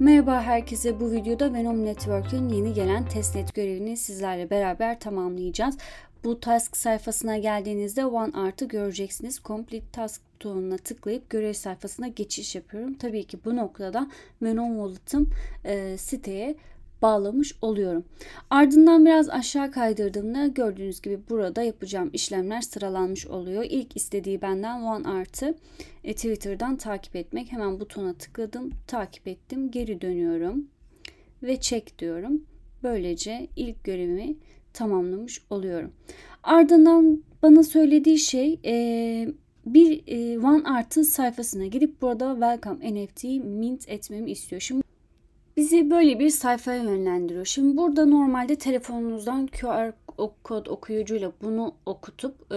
Merhaba herkese bu videoda Venom Network'ün yeni gelen testnet görevini sizlerle beraber tamamlayacağız. Bu task sayfasına geldiğinizde One Art'ı göreceksiniz. Complete Task butonuna tıklayıp görev sayfasına geçiş yapıyorum. Tabii ki bu noktada Venom Wallet'ım e, siteye bağlamış oluyorum. Ardından biraz aşağı kaydırdığımda gördüğünüz gibi burada yapacağım işlemler sıralanmış oluyor. İlk istediği benden one artı e, Twitter'dan takip etmek. Hemen butona tıkladım, takip ettim, geri dönüyorum ve çek diyorum. Böylece ilk görevimi tamamlamış oluyorum. Ardından bana söylediği şey e, bir e, One Art'ın sayfasına gidip burada Welcome NFT mint etmemi istiyor. Şimdi bizi böyle bir sayfaya yönlendiriyor. Şimdi burada normalde telefonunuzdan QR kod okuyucuyla bunu okutup e,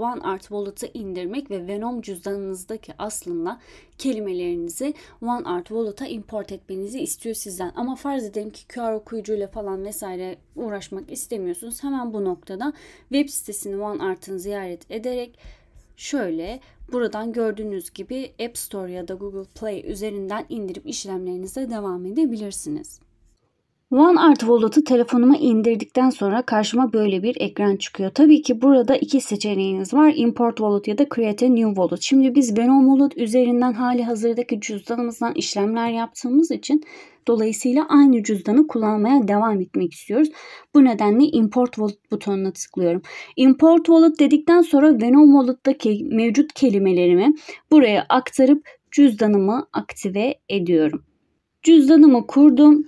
One Art Wallet'ı indirmek ve Venom cüzdanınızdaki aslında kelimelerinizi One Art Wallet'a import etmenizi istiyor sizden. Ama farz edelim ki QR okuyucuyla falan vesaire uğraşmak istemiyorsunuz. Hemen bu noktada web sitesini One Art'ın ziyaret ederek Şöyle buradan gördüğünüz gibi App Store ya da Google Play üzerinden indirip işlemlerinize devam edebilirsiniz. One Art Wallet'ı telefonuma indirdikten sonra karşıma böyle bir ekran çıkıyor. Tabii ki burada iki seçeneğiniz var. Import Wallet ya da Create a New Wallet. Şimdi biz Venom Wallet üzerinden hali hazırdaki cüzdanımızdan işlemler yaptığımız için dolayısıyla aynı cüzdanı kullanmaya devam etmek istiyoruz. Bu nedenle Import Wallet butonuna tıklıyorum. Import Wallet dedikten sonra Venom Wallet'taki mevcut kelimelerimi buraya aktarıp cüzdanımı aktive ediyorum. Cüzdanımı kurdum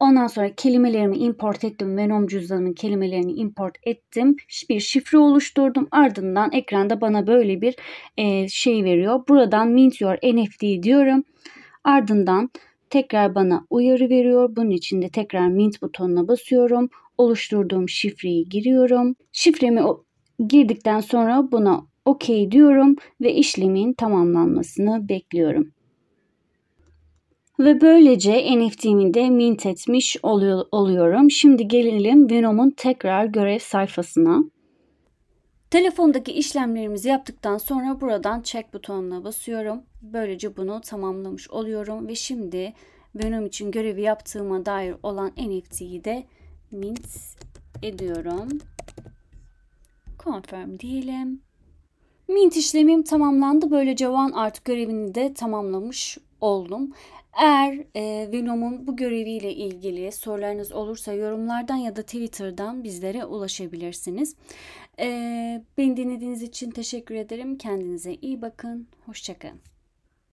Ondan sonra kelimelerimi import ettim. Venom cüzdanımın kelimelerini import ettim. Bir şifre oluşturdum. Ardından ekranda bana böyle bir e, şey veriyor. Buradan mint your NFT diyorum. Ardından tekrar bana uyarı veriyor. Bunun için de tekrar mint butonuna basıyorum. Oluşturduğum şifreyi giriyorum. Şifremi girdikten sonra buna OK diyorum ve işlemin tamamlanmasını bekliyorum. Ve böylece NFT'mi de mint etmiş oluyor, oluyorum. Şimdi gelelim Venom'un tekrar görev sayfasına. Telefondaki işlemlerimizi yaptıktan sonra buradan check butonuna basıyorum. Böylece bunu tamamlamış oluyorum ve şimdi Venom için görevi yaptığıma dair olan NFT'yi de mint ediyorum. Confirm diyelim. Mint işlemim tamamlandı. Böylece Van Art görevini de tamamlamış oldum. Eğer e, Venom'un bu göreviyle ilgili sorularınız olursa yorumlardan ya da Twitter'dan bizlere ulaşabilirsiniz. E, beni dinlediğiniz için teşekkür ederim. Kendinize iyi bakın. Hoşçakalın.